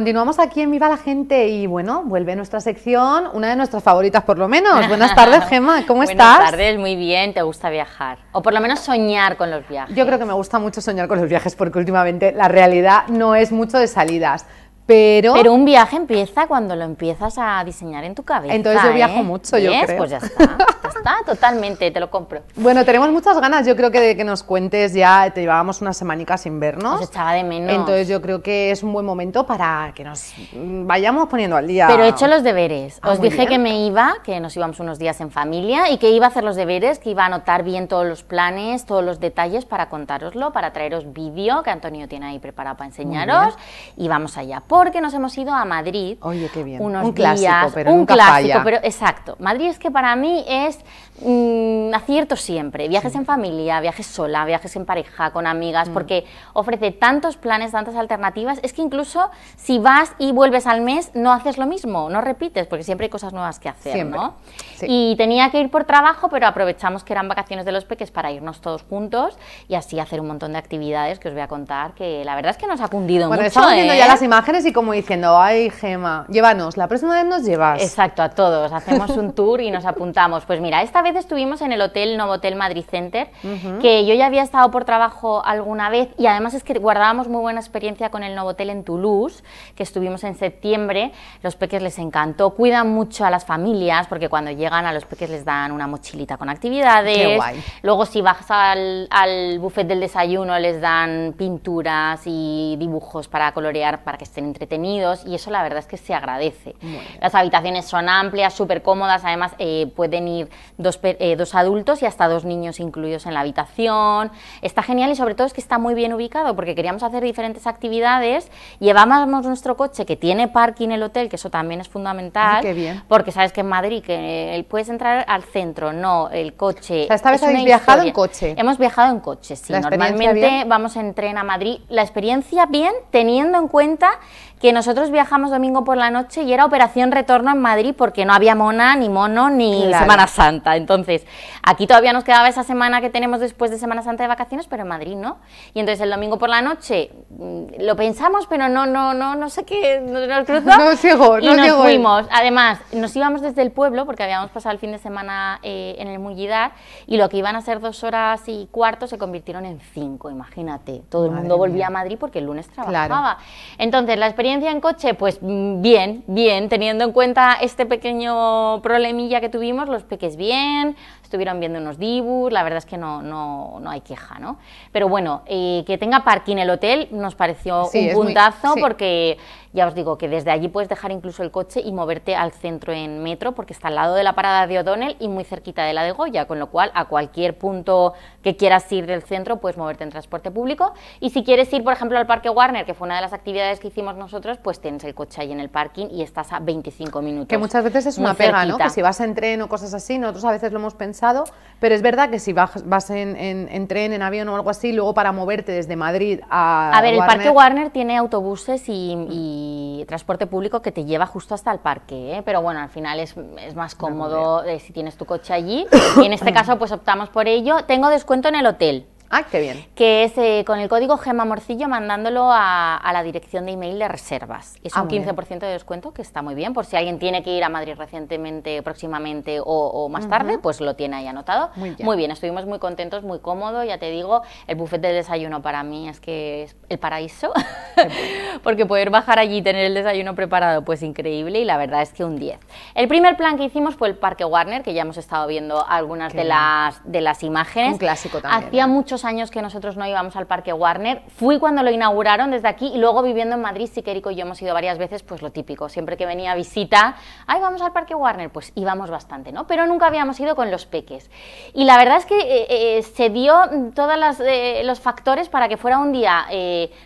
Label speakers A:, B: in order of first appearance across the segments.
A: Continuamos aquí en Viva la Gente y bueno, vuelve nuestra sección, una de nuestras favoritas por lo menos. Buenas tardes, Gemma, ¿cómo estás? Buenas
B: tardes, muy bien, ¿te
A: gusta viajar? O por lo menos soñar con los viajes. Yo creo que me gusta mucho soñar con los viajes porque últimamente la realidad no es mucho de salidas. Pero, un viaje empieza cuando lo empiezas
B: a diseñar en tu cabeza. Entonces yo viajo ¿eh? mucho, yo creo. Pues ya está, ya está, totalmente, te lo compro.
A: Bueno, tenemos muchas ganas, yo creo que de que nos cuentes ya, te llevábamos una semanicas sin vernos. Os echaba de menos. Entonces yo creo que es un buen momento para que nos vayamos poniendo al día. Pero he hecho los
B: deberes. Ah, Os dije que me iba, que nos íbamos unos días en familia y que iba a hacer los deberes, que iba a anotar bien todos los planes, todos los detalles para contároslo, para traeros vídeo que Antonio tiene ahí preparado para enseñaros y vamos allá porque nos hemos ido a Madrid. Oye, qué bien. Unos un días, un clásico, pero exacto. Madrid es que para mí es Mm, acierto siempre. Viajes en familia, viajes sola, viajes en pareja, con amigas, mm. porque ofrece tantos planes, tantas alternativas. Es que incluso si vas y vuelves al mes, no haces lo mismo, no repites, porque siempre hay cosas nuevas que hacer, ¿no? Y tenía que ir por trabajo, pero aprovechamos que eran vacaciones de los peques para irnos todos juntos y así hacer un montón de actividades que os voy a contar, que la verdad es que nos
A: ha cundido bueno, Estamos viendo ya ¿eh? las imágenes y como diciendo, ay, Gema, llévanos, la próxima vez nos llevas. Exacto, a todos. Hacemos un tour
B: y nos apuntamos. Pues mira, esta vez estuvimos en el hotel Novotel Madrid Center, que yo ya había estado por trabajo alguna vez y además es que guardábamos muy buena experiencia con el Novotel en Toulouse, que estuvimos en septiembre, los peques les encantó, cuidan mucho a las familias porque cuando llegan a los peques les dan una mochilita con actividades, luego si vas al, al buffet del desayuno les dan pinturas y dibujos para colorear para que estén entretenidos y eso la verdad es que se agradece. Las habitaciones son amplias, súper cómodas, además eh, pueden ir dos eh, dos, adultos y hasta dos niños incluidos en la habitación. Está genial y sobre todo es que está muy bien ubicado porque queríamos hacer diferentes actividades. Llevábamos nuestro coche que tiene parking en el hotel, que eso también es fundamental. Porque sabes que en Madrid que puedes entrar al centro, no el coche. O esta vez viajado en coche. Hemos viajado en coche, sí. Normalmente vamos en tren a Madrid. La experiencia bien, teniendo en cuenta que nosotros viajamos domingo por la noche y era operación retorno en Madrid porque no había mona, ni mono, ni la Semana Santa. Entonces, aquí todavía nos quedaba esa semana que tenemos después de Semana Santa de vacaciones, pero en Madrid no. Y entonces el domingo por la noche mm, lo pensamos, pero no, no, no, no sé qué, nos No llegó, no nos fuimos. Además, nos íbamos desde el pueblo porque habíamos pasado el fin de semana eh, en el Mullidar y lo que iban a ser dos horas y cuarto se convirtieron en cinco, imagínate. Todo el mundo volvía a Madrid porque el lunes trabajaba. Entonces, la experiencia en coche, pues mm, bien, bien, teniendo en cuenta este pequeño problemilla que tuvimos, los peques bien, estuvieron viendo unos dibujos la verdad es que no, no, no hay queja, ¿no? Pero bueno, eh, que tenga parking el hotel nos pareció un puntazo porque ya os digo que desde allí puedes dejar incluso el coche y moverte al centro en metro porque está al lado de la parada de O'Donnell y muy cerquita de la de Goya, con lo cual a cualquier punto que quieras ir del centro puedes moverte en transporte público y si quieres ir, por ejemplo, al Parque Warner, que fue una de las actividades que hicimos nosotros pues tienes el coche ahí en el parking y estás a 25 minutos. Que muchas veces es una pega, ¿no? Que si
A: vas en tren o cosas así, nosotros a veces lo hemos pensado, pero es verdad que si vas, en, tren, en avión o algo así, luego para moverte desde Madrid a. A ver, el Parque Warner tiene autobuses y, transporte público que te lleva justo hasta el parque, ¿eh?
B: pero bueno, al final es, más cómodo eh, si tienes tu coche allí. Y en este caso, pues optamos por ello. Tengo descuento en el hotel. Ah, qué bien. Que es eh, con el código Gema Morcillo mandándolo a, la dirección de email de reservas. Es ah, un 15% de descuento que está muy bien, por si alguien tiene que ir a Madrid recientemente, próximamente o, más tarde, pues lo tiene ahí anotado. Muy bien. estuvimos muy contentos, muy cómodo, ya te digo, el buffet de desayuno para mí es que es el paraíso, porque poder bajar allí y tener el desayuno preparado, pues increíble y la verdad es que un 10. El primer plan que hicimos fue el Parque Warner, que ya hemos estado viendo algunas de las, de las imágenes. Un clásico también. Hacía ¿eh? muchos años que nosotros no íbamos al Parque Warner. Fui cuando lo inauguraron desde aquí y luego viviendo en Madrid, sí que y yo hemos ido varias veces, pues lo típico. Siempre que venía a visita, ¡ay, vamos al Parque Warner! Pues íbamos bastante, ¿no? Pero nunca habíamos ido con los peques. Y la verdad es que eh, eh, se dio todos eh, los factores para que fuera un día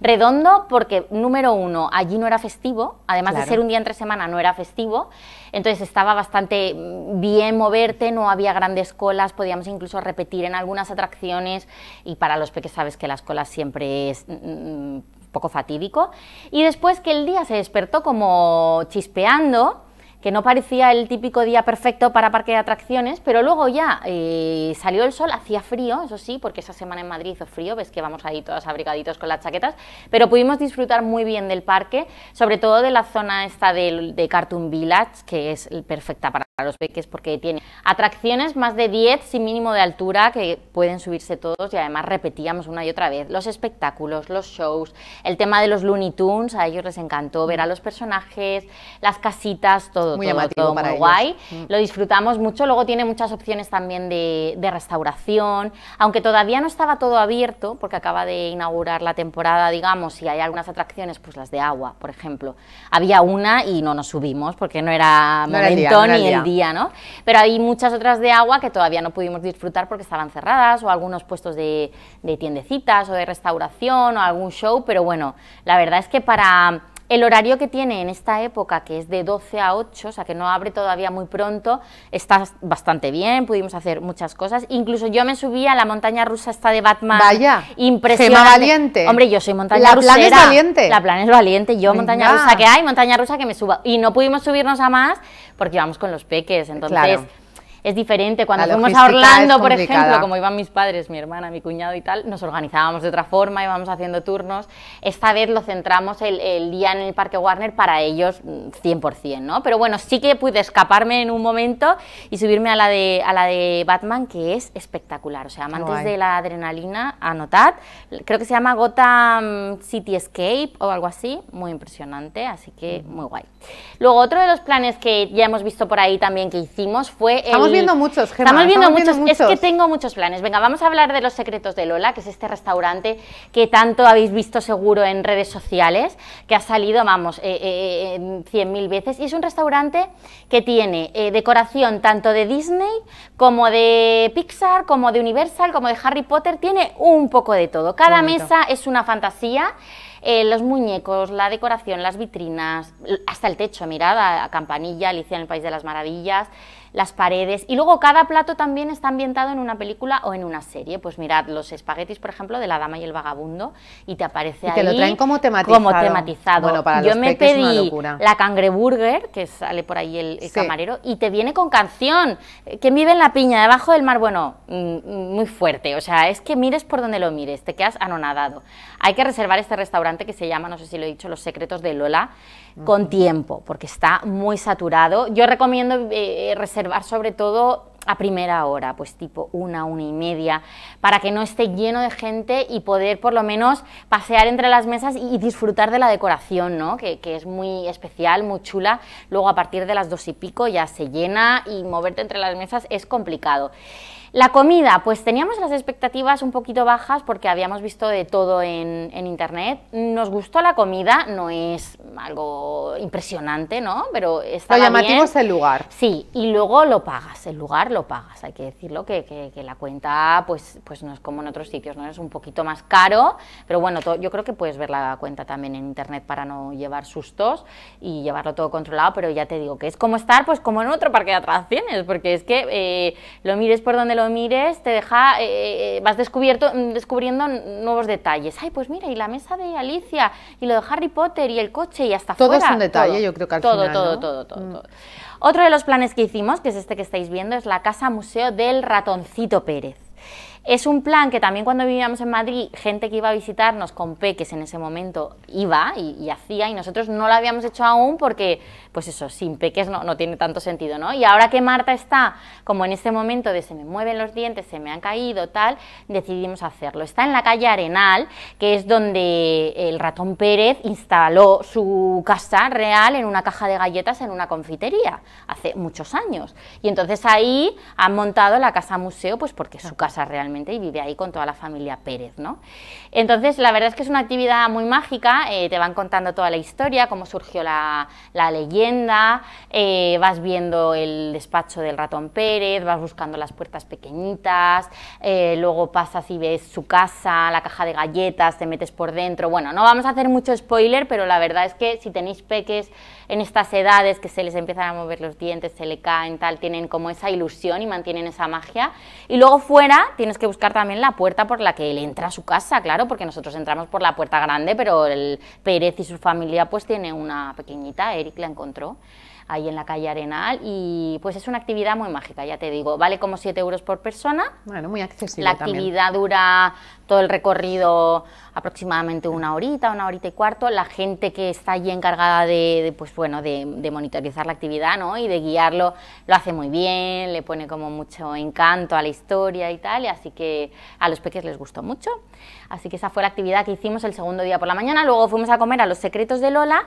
B: redondo, porque número uno, allí no era festivo, además de ser un día entre semana, no era festivo. Entonces estaba bastante mm, bien moverte, no había grandes colas, podíamos incluso repetir en algunas atracciones y para los peques sabes que las colas siempre es un mm, mm, poco fatídico. Y después que el día se despertó como chispeando, no parecía el típico día perfecto para parque de atracciones, pero luego ya eh, salió el sol, hacía frío, eso sí, porque esa semana en Madrid hizo frío, ves que vamos ahí todos abrigaditos con las chaquetas, pero pudimos disfrutar muy bien del parque, sobre todo de la zona esta de, Cartoon Village, que es perfecta para los peques porque tiene atracciones más de 10 sin mínimo de altura que pueden subirse todos y además repetíamos una y otra vez los espectáculos, los shows, el tema de los Looney Tunes, a ellos les encantó ver a los personajes, las casitas, todo muy llamativo para muy mm. Lo disfrutamos mucho. Luego tiene muchas opciones también de, restauración, aunque todavía no estaba todo abierto, porque acaba de inaugurar la temporada, digamos, y hay algunas atracciones, pues las de agua, por ejemplo. Había una y no nos subimos porque no era momento ni el día. ¿no? Pero hay muchas otras de agua que todavía no pudimos disfrutar porque estaban cerradas o algunos puestos de tiendecitas o de restauración o algún show, pero bueno, la verdad es que para el horario que tiene en esta época, que es de 12 a 8, o sea que no abre todavía muy pronto, está bastante bien, pudimos hacer muchas cosas. Incluso yo me subí a la montaña rusa esta de Batman. Vaya, impresionante. valiente. Hombre, yo soy montaña rusa. La plan es valiente. La plan es valiente, yo montaña rusa que hay, montaña rusa que me suba. Y no pudimos subirnos a más porque íbamos con los peques, entonces... Es diferente cuando fuimos a Orlando, por ejemplo, como iban mis padres, mi hermana, mi cuñado y tal, nos organizábamos de otra forma, íbamos haciendo turnos. Esta vez lo centramos el, el día en el Parque Warner para ellos 100%, mm, ¿no? Pero bueno, sí que pude escaparme en un momento y subirme a la de, a la de Batman, que es espectacular. O sea, amantes de la adrenalina, anotad. Creo que se llama Gotham City Escape o algo así, muy impresionante, así que mm. muy guay. Luego, otro de los planes que ya hemos visto por ahí también que hicimos fue viendo muchos, Gemma, estamos, viendo, muchos. Es que tengo muchos planes. Venga, vamos a hablar de los secretos de Lola, que es este restaurante que tanto habéis visto seguro en redes sociales, que ha salido, vamos, eh, eh, 100.000 eh, veces. Y es un restaurante que tiene eh, decoración tanto de Disney como de Pixar, como de Universal, como de Harry Potter. Tiene un poco de todo. Cada mesa es una fantasía. Eh, los muñecos, la decoración, las vitrinas, hasta el techo, mirad, a Campanilla, Alicia en el País de las Maravillas, las paredes. Y luego cada plato también está ambientado en una película o en una serie. Pues mirad, los espaguetis, por ejemplo, de La Dama y el Vagabundo, y te aparece ahí. Te lo traen como tematizado. Como tematizado. Bueno, para Yo me pedí una la cangreburger, que sale por ahí el, camarero, y te viene con canción. Eh, que vive en la piña, debajo del mar? Bueno, mm, muy fuerte. O sea, es que mires por donde lo mires, te quedas anonadado. Hay que reservar este restaurante que se llama, no sé si lo he dicho, Los Secretos de Lola,
A: con tiempo,
B: porque está muy saturado. Yo recomiendo eh, eh, reservar sobre todo a primera hora, pues tipo una, una y media, para que no esté lleno de gente y poder por lo menos pasear entre las mesas y disfrutar de la decoración, ¿no? Que, que, es muy especial, muy chula. Luego a partir de las dos y pico ya se llena y moverte entre las mesas es complicado. La comida, pues teníamos las expectativas un poquito bajas porque habíamos visto de todo en, internet. Nos gustó la comida, no es algo impresionante, ¿no? Pero está Lo llamativo es el lugar. Sí, y luego lo pagas, el lugar lo pagas, hay que decirlo, que, la cuenta pues, pues no es como en otros sitios, ¿no? Es un poquito más caro, pero bueno, yo creo que puedes ver la cuenta también en internet para no llevar sustos y llevarlo todo controlado, pero ya te digo que es como estar pues como en otro parque de atracciones, porque es que eh, lo mires por donde lo mires, te deja, eh, eh, eh, vas descubierto, descubriendo nuevos detalles. Ay, pues mira, y la mesa de Alicia, y lo de Harry Potter, y el coche, y hasta Todo es un detalle, yo creo que al final, Todo, todo, todo, mm. todo. Otro de los planes que hicimos, que es este que estáis viendo, es la Casa Museo del Ratoncito Pérez. Es un plan que también cuando vivíamos en Madrid, gente que iba a visitarnos con peques en ese momento iba y, hacía, y nosotros no lo habíamos hecho aún porque, pues eso, sin peques no, no tiene tanto sentido, ¿no? Y ahora que Marta está como en este momento de se me mueven los dientes, se me han caído, tal, decidimos hacerlo. Está en la calle Arenal, que es donde el ratón Pérez instaló su casa real en una caja de galletas en una confitería, hace muchos años. Y entonces ahí han montado la casa museo, pues porque su casa realmente y vive ahí con toda la familia Pérez, ¿no? Entonces, la verdad es que es una actividad muy mágica, eh, te van contando toda la historia, cómo surgió la, leyenda, eh, vas viendo el despacho del ratón Pérez, vas buscando las puertas pequeñitas, eh, luego pasas y ves su casa, la caja de galletas, te metes por dentro, bueno, no vamos a hacer mucho spoiler, pero la verdad es que si tenéis peques en estas edades que se les empiezan a mover los dientes, se le caen, tal, tienen como esa ilusión y mantienen esa magia, y luego fuera tienes que buscar también la puerta por la que él entra a su casa, claro, porque nosotros entramos por la puerta grande, pero el Pérez y su familia pues tiene una pequeñita, Eric la encontró ahí en la calle Arenal. Y pues es una actividad muy mágica, ya te digo. Vale como 7 euros por persona. Bueno, muy accesible. La actividad dura todo el recorrido aproximadamente una horita, una horita y cuarto. La gente que está allí encargada de, pues bueno, de, monitorizar la actividad y de guiarlo lo hace muy bien, le pone como mucho encanto a la historia y tal. Y así que a los peques les gustó mucho. Así que esa fue la actividad que hicimos el segundo día por la mañana. Luego fuimos a comer a los secretos de Lola.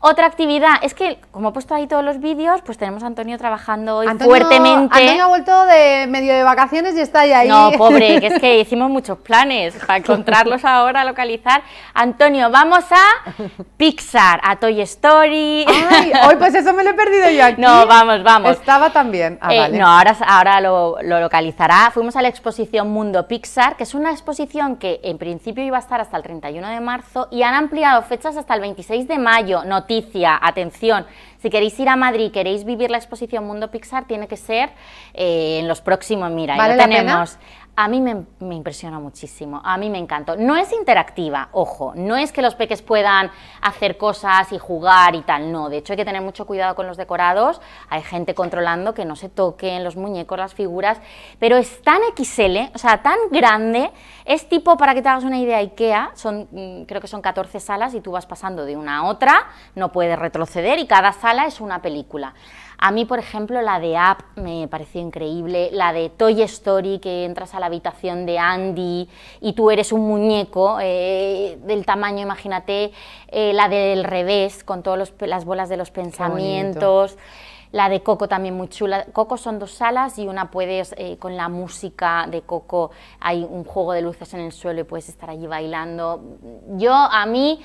B: Otra actividad, es que como he puesto ahí todos los vídeos, pues tenemos a Antonio trabajando hoy fuertemente. Antonio ha
A: vuelto de medio de vacaciones y está ahí. No, pobre, que es
B: que hicimos muchos planes para encontrarlos ahora, localizar. Antonio, vamos a Pixar, a Toy Story. Ay, hoy pues
A: eso me lo he perdido yo aquí. No, vamos, vamos. Estaba
B: también. Ah, eh, no, ahora, ahora lo, localizará. Fuimos a la exposición Mundo Pixar, que es una exposición que en principio iba a estar hasta el 31 de marzo y han ampliado fechas hasta el 26 de mayo. No noticia, atención. Si queréis ir a Madrid, queréis vivir la exposición Mundo Pixar, tiene que ser eh, en los próximos. Mira, ya tenemos a mí me, impresiona muchísimo, a mí me encantó. No es interactiva, ojo, no es que los peques puedan hacer cosas y jugar y tal, no, de hecho hay que tener mucho cuidado con los decorados, hay gente controlando que no se toquen los muñecos, las figuras, pero es tan XL, o sea, tan grande, es tipo, para que te hagas una idea, IKEA, son, mm, creo que son 14 salas y tú vas pasando de una a otra, no puedes retroceder y cada sala es una película. A mí, por ejemplo, la de App me pareció increíble, la de Toy Story, que entras a la habitación de Andy y tú eres un muñeco eh, del tamaño, imagínate, eh, la del revés, con todas las bolas de los pensamientos. La de Coco también muy chula. Coco son dos salas y una puedes, eh, con la música de Coco, hay un juego de luces en el suelo y puedes estar allí bailando. Yo, a mí,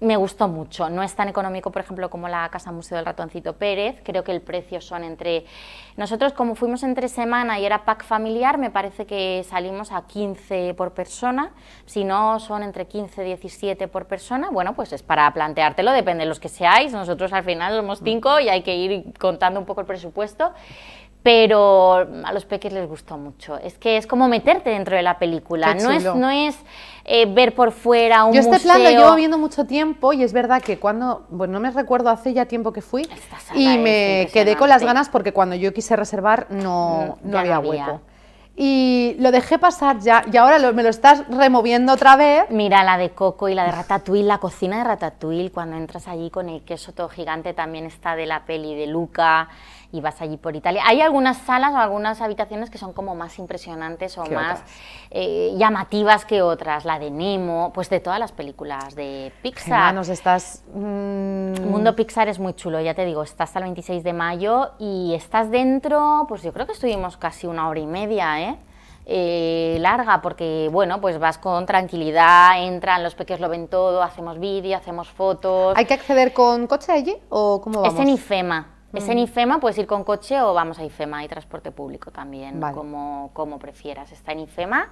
B: me gustó mucho. No es tan económico, por ejemplo, como la Casa Museo del Ratoncito Pérez. Creo que el precio son entre... Nosotros, como fuimos entre semana y era pack familiar, me parece que salimos a 15 por persona. Si no, son entre 15 y 17 por persona. Bueno, pues es para planteártelo, depende de los que seáis. Nosotros al final somos cinco y hay que ir contando un poco el presupuesto pero a los peques les gustó mucho. Es que es como meterte dentro de la película, no es, eh, ver por fuera un Yo este hablando. plan llevo
A: viendo mucho tiempo y es verdad que cuando, bueno, no me recuerdo hace ya tiempo que fui y me quedé con las ganas porque cuando yo quise reservar no, había, hueco. Y lo dejé pasar ya, y ahora me lo estás removiendo otra vez. Mira, la de Coco y la de Ratatouille, la cocina
B: de Ratatouille, cuando entras allí con el queso todo gigante, también está de la peli de Luca y vas allí por Italia. Hay algunas salas o algunas habitaciones que son como más impresionantes o más eh, llamativas que otras. La de Nemo, pues de todas las películas de Pixar. nos estás...
A: Mm,
B: Mundo Pixar es muy chulo, ya te digo, estás hasta el 26 de mayo y estás dentro, pues yo creo que estuvimos casi una hora y media, ¿eh? eh larga porque bueno pues vas con tranquilidad entran los pequeños, lo ven todo hacemos vídeo hacemos fotos hay
A: que acceder con coche allí o cómo vamos es en IFEMA es en mm.
B: IFEMA, puedes ir con coche o vamos a IFEMA, hay transporte público también, como, como prefieras. Está en IFEMA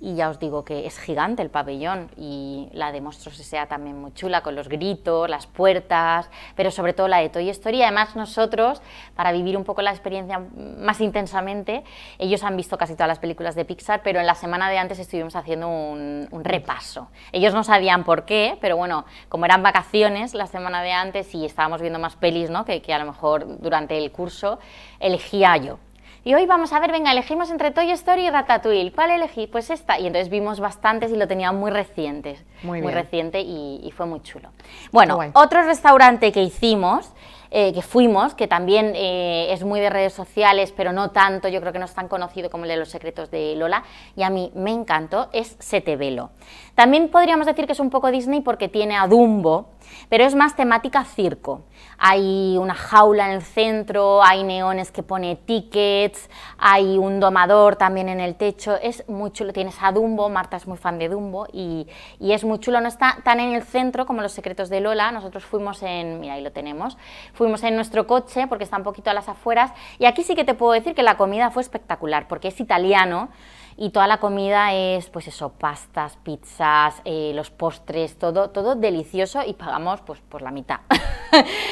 B: y ya os digo que es gigante el pabellón y la de Monstruos S.A. también muy chula, con los gritos, las puertas, pero sobre todo la de Toy Story. Además nosotros, para vivir un poco la experiencia más intensamente, ellos han visto casi todas las películas de Pixar, pero en la semana de antes estuvimos haciendo un, repaso. Ellos no sabían por qué, pero bueno, como eran vacaciones la semana de antes y estábamos viendo más pelis ¿no? que, que a lo mejor durante el curso, elegía yo y hoy vamos a ver, venga, elegimos entre Toy Story y Ratatouille. ¿Cuál elegí? Pues esta. Y entonces vimos bastantes y lo tenía muy reciente. Muy, muy reciente y, fue muy chulo. Bueno, otro restaurante que hicimos eh, que fuimos, que también eh, es muy de redes sociales, pero no tanto, yo creo que no es tan conocido como el de los secretos de Lola, y a mí me encantó, es Setevelo. También podríamos decir que es un poco Disney porque tiene a Dumbo, pero es más temática circo. Hay una jaula en el centro, hay neones que pone tickets, hay un domador también en el techo, es muy chulo. Tienes a Dumbo, Marta es muy fan de Dumbo y, y es muy chulo. No está tan en el centro como Los Secretos de Lola, nosotros fuimos en, mira ahí lo tenemos, fuimos en nuestro coche porque está un poquito a las afueras y aquí sí que te puedo decir que la comida fue espectacular porque es italiano y toda la comida es, pues eso, pastas, pizzas, eh, los postres, todo, todo delicioso y pagamos pues por la mitad.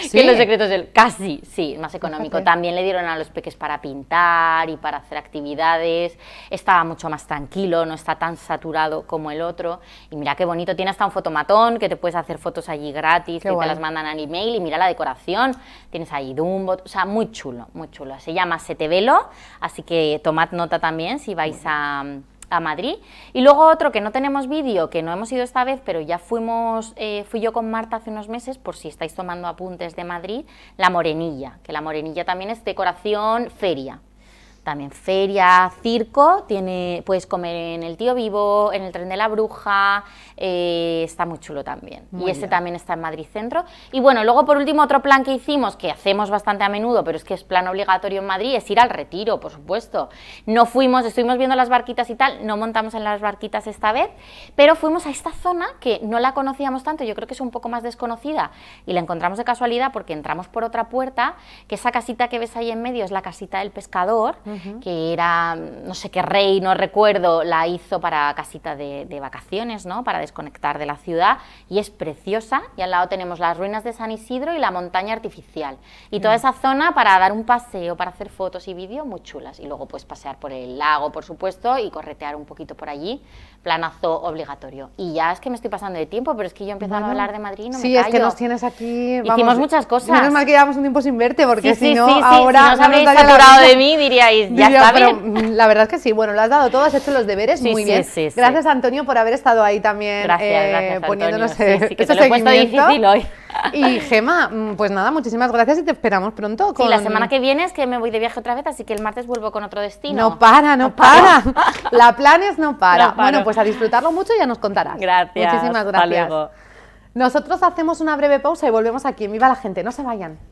B: ¿Sí? los secretos del casi, sí, más económico. También le dieron a los peques para pintar y para hacer actividades. Estaba mucho más tranquilo, no está tan saturado como el otro. Y mira qué bonito, tiene hasta un fotomatón que te puedes hacer fotos allí gratis, que te las mandan al email y mira la decoración. Tienes ahí Dumbo, o sea, muy chulo, muy chulo. Se llama Velo, así que tomad nota también si vais a a, Madrid. Y luego otro que no tenemos vídeo, que no hemos ido esta vez, pero ya fuimos, eh, fui yo con Marta hace unos meses, por si estáis tomando apuntes de Madrid, la Morenilla, que la Morenilla también es decoración feria, también feria, circo, tiene, puedes comer en el Tío Vivo, en el Tren de la Bruja, eh, está muy chulo también. y este también está en Madrid Centro. Y bueno, luego por último otro plan que hicimos, que hacemos bastante a menudo, pero es que es plan obligatorio en Madrid, es ir al retiro, por supuesto. No fuimos, estuvimos viendo las barquitas y tal, no montamos en las barquitas esta vez, pero fuimos a esta zona que no la conocíamos tanto, yo creo que es un poco más desconocida, y la encontramos de casualidad porque entramos por otra puerta, que esa casita que ves ahí en medio es la casita del pescador que era, no sé qué rey, no recuerdo, la hizo para casita de, vacaciones, ¿no? para desconectar de la ciudad, y es preciosa, y al lado tenemos las ruinas de San Isidro y la montaña artificial, y toda mm. esa zona para dar un paseo, para hacer fotos y vídeos muy chulas, y luego puedes pasear por el lago, por supuesto, y corretear un poquito por allí, planazo obligatorio. Y ya es que me estoy pasando de tiempo, pero es que yo he a hablar de Madrid
A: no sí, me callo. es que nos tienes aquí... Hicimos muchas cosas. Menos mal que llevamos un tiempo sin verte, porque si, no, ahora si no, nos saturado de mí, diríais, Mm, la verdad es que sí, bueno, lo has dado todo, has hecho los deberes muy bien. gracias, Antonio, por haber estado ahí también eh, poniéndonos que difícil hoy. Y Gema, mm, pues nada, muchísimas gracias y te esperamos pronto. Sí, la semana que viene
B: es que me voy de viaje otra vez, así que el martes vuelvo con otro destino. No
A: para, no, para. la plan es no para. bueno, pues a disfrutarlo mucho y ya nos contarás. Gracias. Muchísimas gracias. Nosotros hacemos una breve pausa y volvemos aquí en Viva la Gente. No se vayan.